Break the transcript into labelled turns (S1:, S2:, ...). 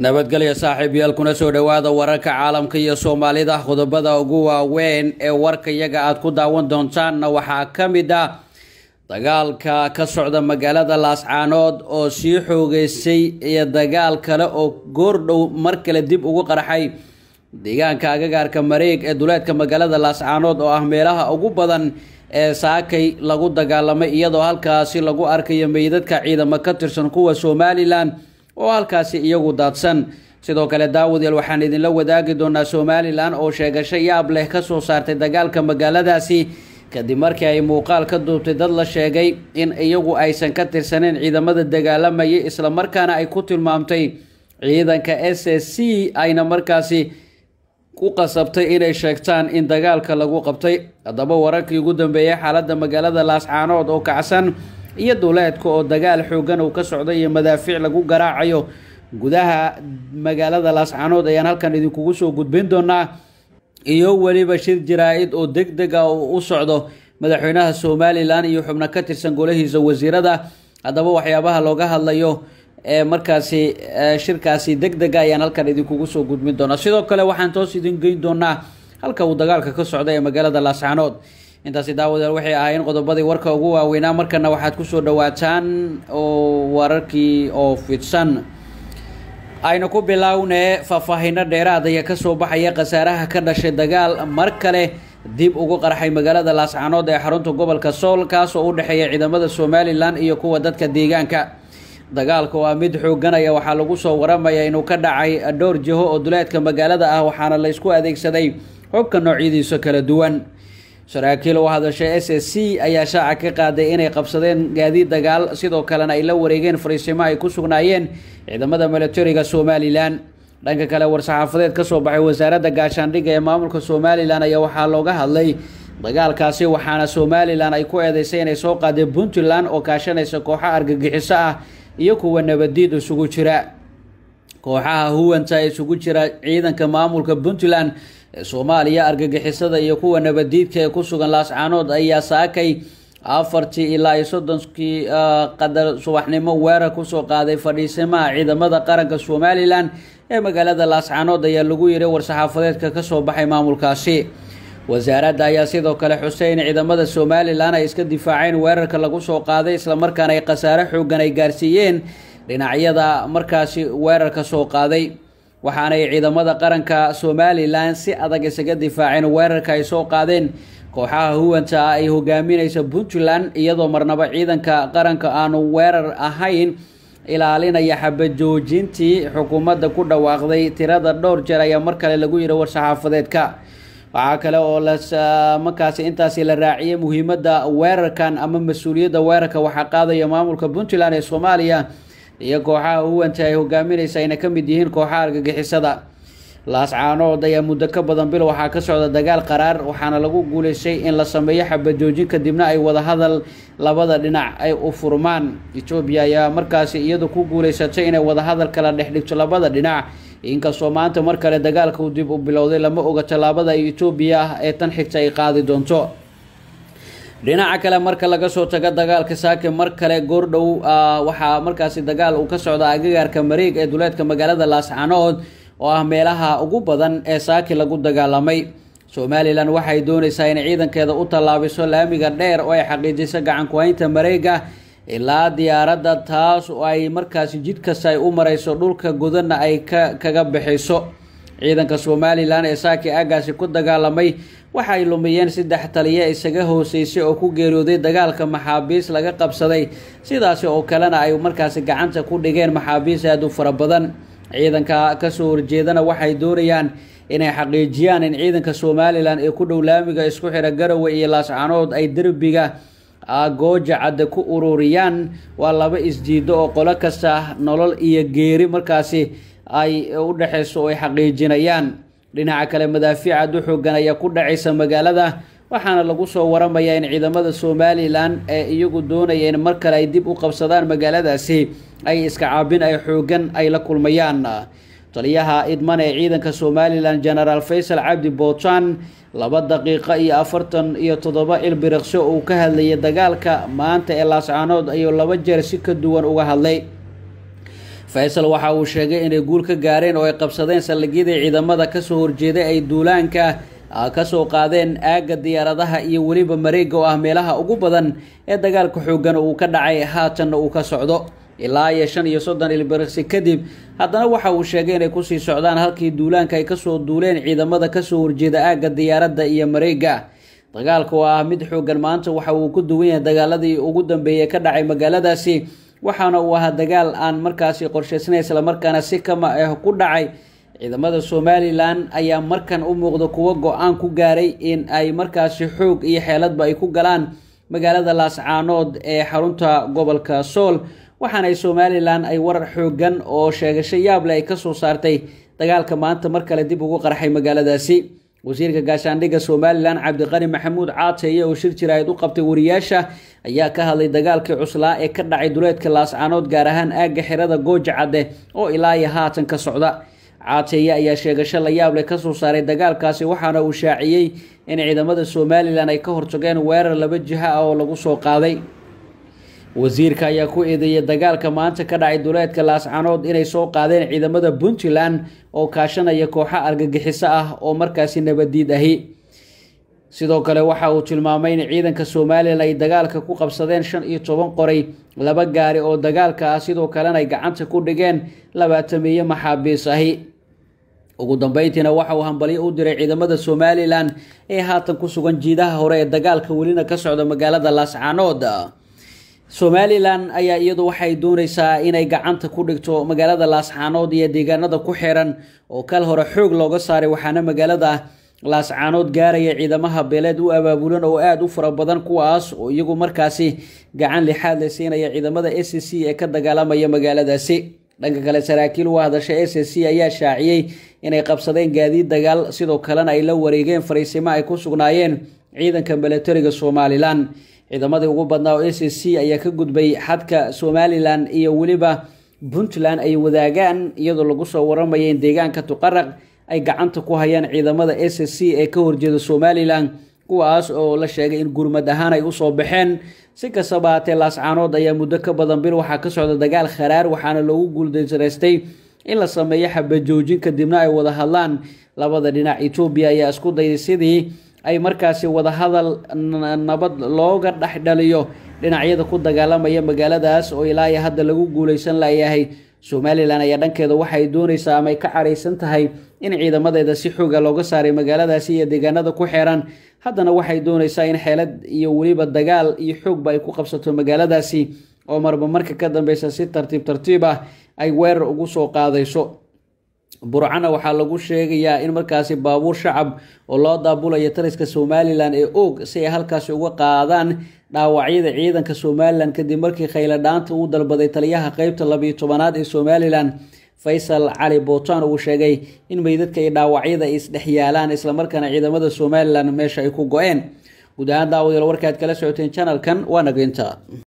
S1: nabadgelya saaxiibayaal kuna soo dhowaada wararka caalamka iyo soomaalida qodobada ugu waaweyn ee warkayaga aad ku daawan doontaanna waxaa ka mid ah dagaalka ka socda magaalada laascaanood oo sii xoogeysay iyo dagaal kale oo goor dhow mar kale dib ugu qarxay deegaanka agagaarka mareeg ee duleedka magaalada laascaanood oo ah meelaha ugu badan ee saakay lagu dagaalamay iyadoo halkaasi lagu arkayo meydadka ciidamo ka tirsan kuwa somalilan oo halkaasi iyagu daadsan sidoo kale daawud daawadeel waxaan idinla wadaagi doonaa somalilan oo sheegasho yaab leh ka soo saartay dagaalka magaaladaasi kadib markii ay muuqaal ka duubtay dad la sheegay in iyagu aysan ka tirsaneyn ciidamada dagaalamayay islamarkaana ay ku tilmaamtay ciidanka s s c ayna markaasi ku qasabtay inay sheegtaan in dagaalka lagu qabtay haddaba wararkii ugu dambeeyey xaaladda magaalada laascaanood oo kacsan iyo duuleedka oo dagaal xoogan uu ka socday iyo madaafiic lagu garaacayo gudaha magaalada laascanood ayaan halkan idinkugu soo gudbin doonaa iyo weliba shir jiraa-id oo deg deg ah uu u socdo madaxweynaha somalilan iyo xubno ka tirsan golahiisa wasiirada haddaba waxyaabaha looga hadlayo ee eh, markaasi eh, shirkaasi deg dega ah ayaan halkan idinkugu soo gudbin doonaa sidoo kale waxaan toos idin geyn doonaa halka uu dagaalka ka socda ee magaalada laascanood intaasi daawadeel waxay ahaayeen qodobadii warka ugu waaweynaa markana waxaad kusoo dhawaataan oo wararkii oo fidsan aynu ku bilownee faahfaahino dheeraadaya kasoo baxaya khasaaraha ka dhashay dagaal mar kale dib ugu qarxay magaalada laascanood ee xarunta gobolka sool kaasoo oo u dhexeeya ciidamada somalilan iyo kuwa dadka deegaanka dagaalka waa mid xooganaya waxaa lagu soo waramaya inuu ka dhacay dhowr jiho oo duleedka magaalada ah waxaana laysku adeegsaday hubka noocyadiisa kala duwan saraakiil u hadashay s s c ayaa shaaca ka qaaday inay qabsadeen gaadiid dagaal sidoo kalena ay la wareegeen fariisimo ay ku sugnaayeen ciidamada milatariga somalilan dhanka kale war-saxaafadeed ka soo baxay wasaaradda gaashaandhigga ee maamulka somalilan ayaa waxaa looga hadlay dagaalkaasi waxaana somalilan ay ku eedeysay inay soo qaadeen puntland oo kaashanaysa kooxo argagixiso ah iyo kuwa nabadiid isugu jira kooxaha huwanta isugu jira ciidanka maamulka puntland soomaaliya argagixisada iyo kuwa nabadiidka ee ku sugan laascaanood ayaa saakay afartii ilaa iyo soddonkii ah, qadar subaxnimo weerar kusoo qaaday fadhiisimaha ciidamada qaranka somalilan ee magaalada laascaanood ayaa lagu yiray war-saxaafadeedka kasoo baxay maamulkaasi wasaaradda ayaa sidoo kale xusay in ciidamada somalilan ay iska difaaceen weerarka lagu soo qaaday islamarkaana ay khasaare xoogan ay gaarsiiyeen dhinacyada markaasi weerarka soo qaaday waxaanay ciidamada qaranka somalilan si adag isaga difaaceen weerarka ay soo qaadeen kooxaha huwanta ah ay hogaaminaysa puntland iyadoo marnaba ciidanka qaranka aanu weerar ahayn ilaalinaya xabajoojintii xukuumadda ku dhawaaqday tirada dhowr jeer ayaa mar kale lagu yidhi war-saxaafadeedka waxaa kale oo markaasi intaasi la raaciyay muhiimadda weerarkan ama mas-uuliyadda weerarka waxaa qaadaya maamulka puntland ee soomaaliya iyo kooxaha uu wantay ay hogaaminaysa ayna ka mid yihiin kooxaha argagixisada laascaanood ayaa muddo ka badan bil waxaa ka socda dagaal qaraar waxaana lagu guuleystay in la sameeyo xabajoojin kadibna ay wadahadal labada dhinac ay u furmaan etoobiya ayaa markaasi iyadu ku guuleysatay inay wadahadal kala dhexdhigto labada dhinac inkastoo maanta mar kale dagaalka uu dib u bilowday lama oga tallaabada ay etoobiya ah ee tan xigta ay qaadi doonto dhinaca kale marka laga soo tago dagaalka saake mar kale goordhow ah, waxaa markaasi dagaal uu ka socda agagaarka mareeg ee duleedka magaalada laascanood oo ah meelaha ugu badan ee saaki lagu dagaalamay somalilan waxay doonaysaa in ciidankeeda u tallaabiso laamiga dheer oo ay xaqiijiso gacankuhaynta mareega ilaa diyaaradda taas oo ay markaasi jid kasta ay u marayso dhulka godana ay kaga bixiso ciidanka somalilan ee saaki aagaasi ku dagaalamay waxay lumiyeen saddex taliya isaga hooseysay oo ku geeriyooday dagaalka maxaabiis laga qabsaday sidaasi oo kalena ay markaasi gacanta ku dhigeen maxaabiis aad u fara badan ciidanka kasoo horjeedana waxay doonayaan inay xaqiijiyaan in ciidanka somalilan ee ku dhow laamiga isku xira garowe iyo laascanood ay derbiga gooja cadde ku ururiyaan waa laba isdiido oo qolo kasta nolol iyo geeri markaasi ay u dhexayso oo ay xaqiijinayaan dhinaca kale madaafiic u xoogan ayaa ku dhacaysa magaalada waxaana lagu soo waramayaa in ciidamada somalilan ee iyagu doonaya in mar kale ay dib u qabsadaan magaaladaasi ay iska caabin ay xoogan ay la kulmayaan taliyaha idman ee ciidanka somalilan genaraal faysal cabdi bootan laba daqiiqo iyo afartan iyo toddoba ilbiriqso uu ka hadlayay dagaalka maanta ee laascaanood ayuu laba jeer si ka duwan uga hadlay faysal waxa uu sheegay inay guul ka gaareen oo ay qabsadeen saldhigyadii ciidamada kasoo horjeeday ay duulaanka ah, kasoo qaadeen aagga diyaaradaha iyo weliba mareega oo ah meelaha ugu badan ee dagaalka xoogan uu ka dhacay haatanna uu ka socdo ilaa iyo shan iyo soddon ilbirqsi kadib haddana waxa uu sheegay inay kusii socdaan halkii duulaanka ay kasoo duuleen ciidamada kasoo horjeeda aagga diyaaradda iyo mareega dagaalka oo ah mid xoogan maanta waxa uu ku duwan yahay dagaaladii ugu dambeeyey ka dhacay magaaladaasi waxaana uu ahaa dagaal aan markaasi qorshaysnay islamarkaana si kama ah ku dhacay ciidamada somalilan ayaa markan u muuqda kuwa go-aan ku gaaray in ay markaasi xoog iyo xeeladba ay ku galaan magaalada laascaanood ee xarunta gobolka sool waxaana somalilan ay warar xooggan oo sheegasho yaable ay kasoo saartay dagaalka maanta mar kale dib ugu qarxay magaaladaasi wasiirka gaashaandhigga somalilan cabdiqani maxamuud caateeye oo shir jiraayad u qabtay wariyaasha ayaa ka hadlay dagaalkii cuslaa ee ka dhacay duleedka laascaanood gaar ahaan aagga xirada gooja cadde oo ilaa iyo haatan ka socda caateeye ayaa sheegasho la yaab leh kasoo saaray dagaalkaasi waxaana uu shaaciyey in ciidamada somalilan ay ka hortageen weerar laba jiha ah oo lagu soo qaaday wasiirka ayaa ku eedeeyay dagaalka maanta ka dhacay duleedka laascanood inay soo qaadeen ciidamada puntland oo kaashanaya kooxo argagixiso ah oo markaasi nabadiid ahi sidoo kale waxa uu tilmaamay in ciidanka somalilan ay dagaalka ku qabsadeen shan iyo toban qoray laba gaari oo dagaalka ah sidoo kalena ay gacanta ku dhigeen labaatameeye maxaabiis ahi ugu dambeyntiina waxa uu hambalyo u diray ciidamada somalilan ee haatan ku sugan jiidaha hore ee dagaalka welina ka socda magaalada laascanood somalilan ayaa iyadu waxay doonaysaa inay gacanta ku dhigto magaalada laascaanood iyo deegaanada ku xiran oo kal hore xoog looga saaray waxaana magaalada laascaanood gaaraya ciidamaha beeleed u abaabulan oo aada u fara badan kuwaas oo iyagu markaasi gacan lixaad le siinaya ciidamada s c ee ka dagaalamaya magaaladaasi dhanka kale saraakiil u hadasha s c ayaa shaaciyey inay qabsadeen gaadiid dagaal sidoo kalena ay la wareegeen fariisimo ay ku sugnaayeen ciidanka milatariga somalilan ciidamadii ugu badnaa oo s c c ayaa ka gudbay xadka somalilan iyo weliba puntland ay wadaagaan iyadoo lagu soo waramaya in deegaanka tuqaraq ay gacanta ku hayaan ciidamada s c c ee ka horjeeda somalilan kuwaas oo la sheegay in gurmad ahaan ay usoo baxeen si kastaba haatee laascaanood ayaa muddo ka badan bil waxaa ka socda dagaal kharaar waxaana loogu guuldaysraystay in la sameeyo xabajoojin kadibna ay wada hadlaan labada dhinac etoobiya ayaa isku dayay sidii ay markaasi wadahadal nabad looga dhexdhaliyo dhinacyada ku dagaalamaya magaaladaas oo ilaa iyo hadda lagu guulaysan layahay somalilan ayaa dhankeeda waxay doonaysaa amaay ka caraysan tahay in ciidamadeeda si xooga looga saaray magaaladaasi iyo deegaanada ku xeeran haddana waxay doonaysaa in xeelad iyo weliba dagaal iyo xoogba ay ku qabsato magaaladaasi oo marba marka ka dambeysa si tartiib tartiib ah ay weerar ugu soo qaadayso burcana waxaa lagu sheegayaa in markaasi baabuur shacab oo loo daabulaya taliska somalilan ee oog si ay halkaasi uga qaadaan dhaawacyada ciidanka somalilan kadib markii khayladhaanta uu dalbaday taliyaha qeybta labiyo tobanaad ee somalilan faysal cali bootan uu sheegay in meydadka iyo dhaawacyada ay isdhex yaalaan islamarkaana ciidamada somalilan meesha ay ku go-een guud ahaan daawadayaal warkaad kala socoteen janalkan waa nageynta